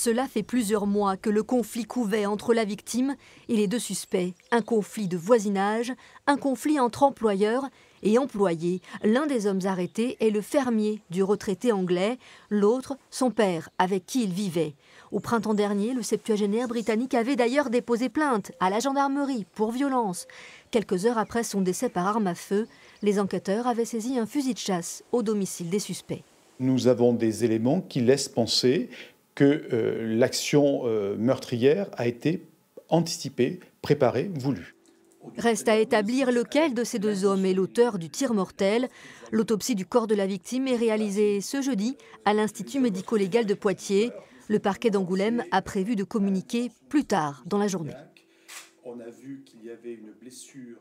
Cela fait plusieurs mois que le conflit couvait entre la victime et les deux suspects. Un conflit de voisinage, un conflit entre employeurs et employés. L'un des hommes arrêtés est le fermier du retraité anglais, l'autre son père avec qui il vivait. Au printemps dernier, le septuagénaire britannique avait d'ailleurs déposé plainte à la gendarmerie pour violence. Quelques heures après son décès par arme à feu, les enquêteurs avaient saisi un fusil de chasse au domicile des suspects. Nous avons des éléments qui laissent penser que euh, l'action euh, meurtrière a été anticipée, préparée, voulue. Reste à établir lequel de ces deux hommes est l'auteur du tir mortel. L'autopsie du corps de la victime est réalisée ce jeudi à l'Institut médico-légal de Poitiers. Le parquet d'Angoulême a prévu de communiquer plus tard dans la journée. On a vu qu'il y avait une blessure.